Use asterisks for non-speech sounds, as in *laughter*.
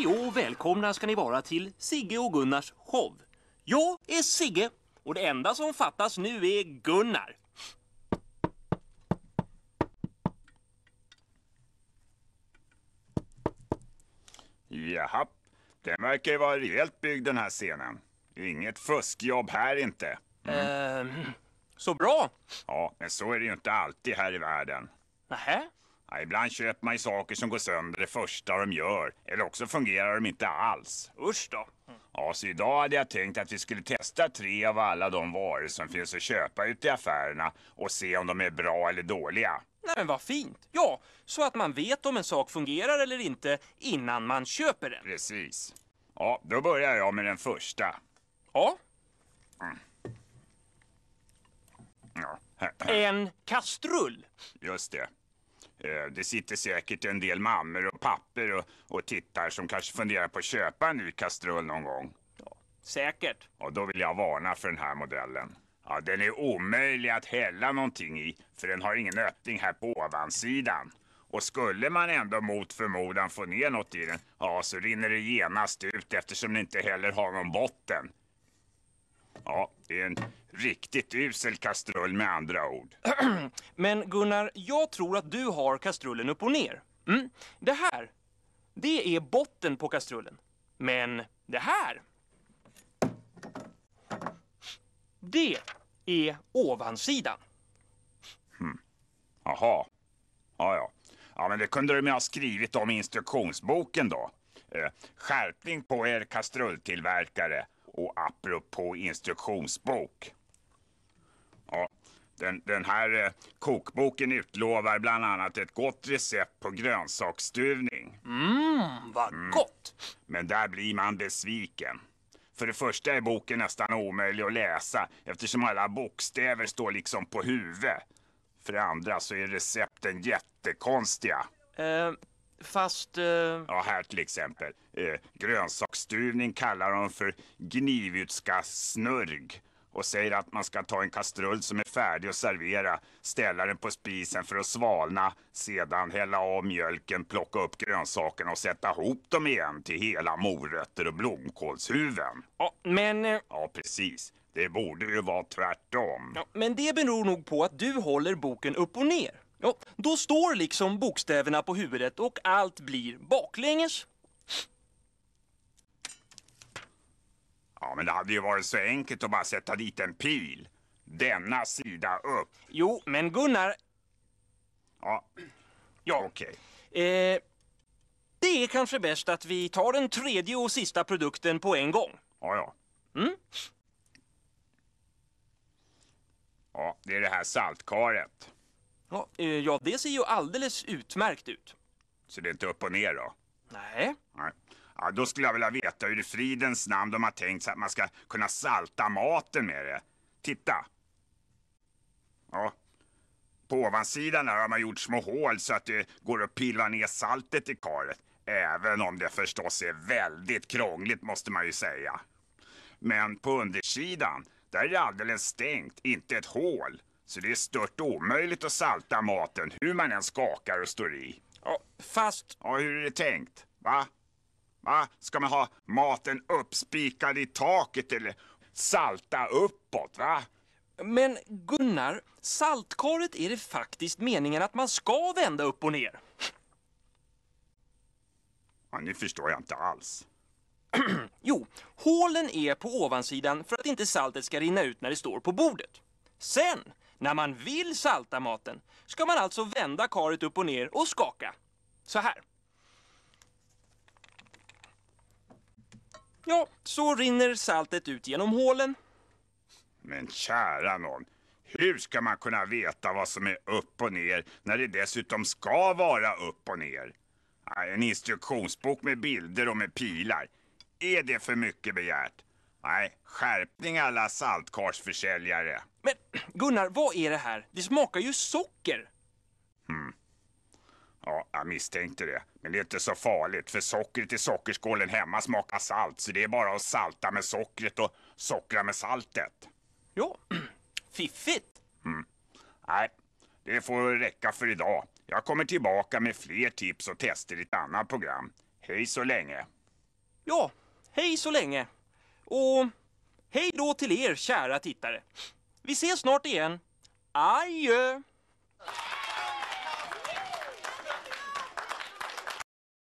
Hej och välkomna ska ni vara till Sigge och Gunnars show. Jag är Sigge och det enda som fattas nu är Gunnar. Jaha, den verkar ju vara rejält byggd den här scenen. Inget fuskjobb här inte. Mm. Ehm, så bra. Ja, men så är det ju inte alltid här i världen. Nähä? Ja, ibland köper man ju saker som går sönder det första de gör. Eller också fungerar de inte alls. Usch då. Ja, så idag hade jag tänkt att vi skulle testa tre av alla de varor som finns att köpa ute i affärerna och se om de är bra eller dåliga. Nej men vad fint! Ja, så att man vet om en sak fungerar eller inte innan man köper den. Precis. Ja, då börjar jag med den första. Ja. Mm. ja. En kastrull! Just det. Eh, det sitter säkert en del mammor och papper och, och tittar som kanske funderar på att köpa en ny kastrull någon gång. Ja, säkert. Och då vill jag varna för den här modellen. Ja, den är omöjlig att hälla någonting i för den har ingen öppning här på ovansidan. Och skulle man ändå mot förmodan få ner något i den, ja så rinner det genast ut eftersom den inte heller har någon botten. Ja, det är en riktigt usel kastrull med andra ord. *clears throat* Men Gunnar, jag tror att du har kastrullen upp och ner. Mm. Det här, det är botten på kastrullen. Men det här, det är ovansidan. Hmm. Aha. Ja, ja. Ja, men det kunde de ju ha skrivit om i instruktionsboken då. Eh, skärpning på er kastrulltillverkare. Och apropå instruktionsbok. Ja, den, den här eh, kokboken utlovar bland annat ett gott recept på grönsaksstuvning. Mm, vad mm. gott! Men där blir man besviken. För det första är boken nästan omöjlig att läsa eftersom alla bokstäver står liksom på huvudet. För det andra så är recepten jättekonstiga. Uh, Fast... Eh... Ja, här till exempel. Eh, grönsaksstuvning kallar de för gnivutskastsnurg och säger att man ska ta en kastrull som är färdig att servera, ställa den på spisen för att svalna, sedan hälla av mjölken, plocka upp grönsakerna och sätta ihop dem igen till hela morötter och blomkålshuven. Ja, men... Eh, ja, precis. Det borde ju vara tvärtom. Ja, men det beror nog på att du håller boken upp och ner. Ja, då står liksom bokstäverna på huvudet och allt blir baklänges. Ja, men det hade ju varit så enkelt att bara sätta dit en pil. Denna sida upp. Jo, men Gunnar... Ja, ja. okej. Okay. Eh, det är kanske bäst att vi tar den tredje och sista produkten på en gång. Ja, ja. Mm? Ja, det är det här saltkaret. Ja, eh, ja, det ser ju alldeles utmärkt ut. Så det är inte upp och ner då? Nej. Nej. Ja, då skulle jag vilja veta hur i fridens namn de har tänkt sig att man ska kunna salta maten med det. Titta! Ja. På ovansidan här har man gjort små hål så att det går att pilla ner saltet i karet. Även om det förstås är väldigt krångligt måste man ju säga. Men på undersidan, där är det alldeles stängt, inte ett hål. Så det är stört omöjligt att salta maten hur man än skakar och står i. Ja, fast... Ja, hur är det tänkt? Va? Va? Ska man ha maten uppspikad i taket eller salta uppåt, va? Men Gunnar, saltkaret är det faktiskt meningen att man ska vända upp och ner. Ja, nu förstår jag inte alls. *clears throat* jo, hålen är på ovansidan för att inte saltet ska rinna ut när det står på bordet. Sen när man vill salta maten ska man alltså vända karet upp och ner och skaka. Så här. Ja, så rinner saltet ut genom hålen. Men kära någon, hur ska man kunna veta vad som är upp och ner när det dessutom ska vara upp och ner? En instruktionsbok med bilder och med pilar. Är det för mycket begärt? Nej, skärpning alla saltkarsförsäljare. Men Gunnar, vad är det här? Det smakar ju socker! Hmm. Ja, jag misstänkte det. Men det är inte så farligt, för sockret i sockerskålen hemma smakar salt, så det är bara att salta med sockret och sockra med saltet. Ja, *clears throat* fiffigt! Mm. Nej, det får räcka för idag. Jag kommer tillbaka med fler tips och tester i ett annat program. Hej så länge! Ja, hej så länge! Och hej då till er, kära tittare! Vi ses snart igen. Adjö!